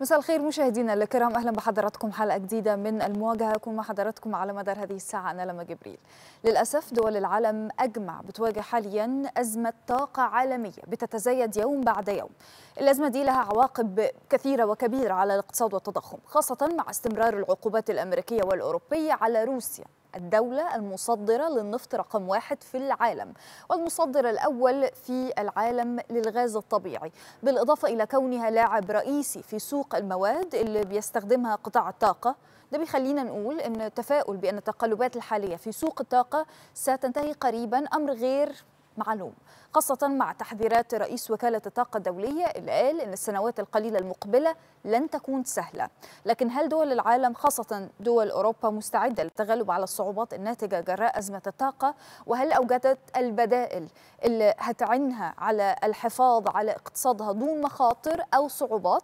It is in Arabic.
مساء الخير مشاهدينا الكرام اهلا بحضراتكم حلقه جديده من المواجهه اكون مع حضراتكم على مدار هذه الساعه انا لما جبريل. للاسف دول العالم اجمع بتواجه حاليا ازمه طاقه عالميه بتتزايد يوم بعد يوم. الازمه دي لها عواقب كثيره وكبيره على الاقتصاد والتضخم خاصه مع استمرار العقوبات الامريكيه والاوروبيه على روسيا الدولة المصدرة للنفط رقم واحد في العالم والمصدر الأول في العالم للغاز الطبيعي بالإضافة إلى كونها لاعب رئيسي في سوق المواد اللي بيستخدمها قطاع الطاقة ده بيخلينا نقول ان التفاؤل بان التقلبات الحاليه في سوق الطاقه ستنتهي قريبا امر غير معلوم خاصة مع تحذيرات رئيس وكالة الطاقة الدولية اللي قال إن السنوات القليلة المقبلة لن تكون سهلة لكن هل دول العالم خاصة دول أوروبا مستعدة للتغلب على الصعوبات الناتجة جراء أزمة الطاقة وهل أوجدت البدائل اللي هتعنها على الحفاظ على اقتصادها دون مخاطر أو صعوبات